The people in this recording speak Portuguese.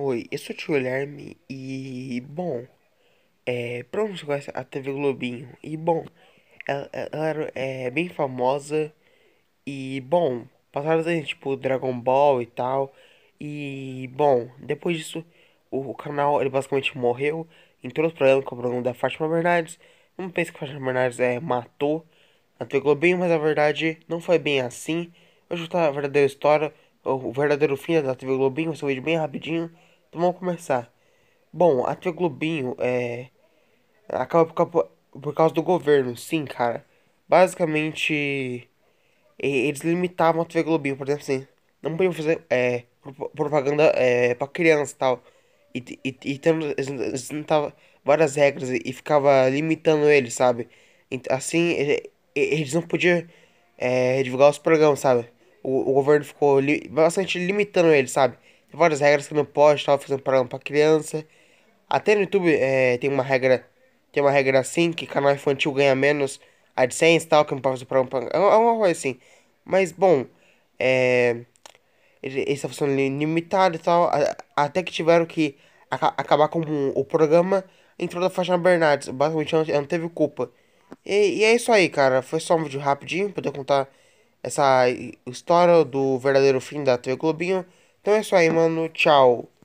Oi, eu sou o Tio Guilherme e, bom, é, você conhece a TV Globinho. E, bom, ela, ela é bem famosa e, bom, passaram tipo Dragon Ball e tal. E, bom, depois disso, o, o canal ele basicamente morreu. Entrou os problemas com o problema da Fátima Bernardes. Não penso que a Fátima Bernardes é, matou a TV Globinho, mas a verdade não foi bem assim. Eu vou juntar a verdadeira história, o verdadeiro fim da TV Globinho, vai ser um vídeo bem rapidinho vamos começar. Bom, a Tia Globinho é. Acaba por, por causa do governo, sim, cara. Basicamente. Eles limitavam a TV Globinho, por exemplo, assim. Não podiam fazer é, propaganda é, pra criança e tal. E, e, tendo, eles tentavam várias regras e, e ficava limitando eles, sabe? Assim, eles não podiam é, divulgar os programas, sabe? O, o governo ficou li bastante limitando eles, sabe? várias regras que não pode, estar fazendo programa para criança. Até no YouTube é, tem uma regra, tem uma regra assim que canal infantil ganha menos AdSense tal, que não pode fazer programa pra, é uma coisa assim. Mas bom, é, ele está funcionando limitado e tal, até que tiveram que acabar com o programa entrou da faixa Bernardes, basicamente ela não teve culpa. E, e, é isso aí, cara. Foi só um vídeo rapidinho pra poder contar essa história do verdadeiro fim da TV Globinho. Então é isso aí, mano. Tchau.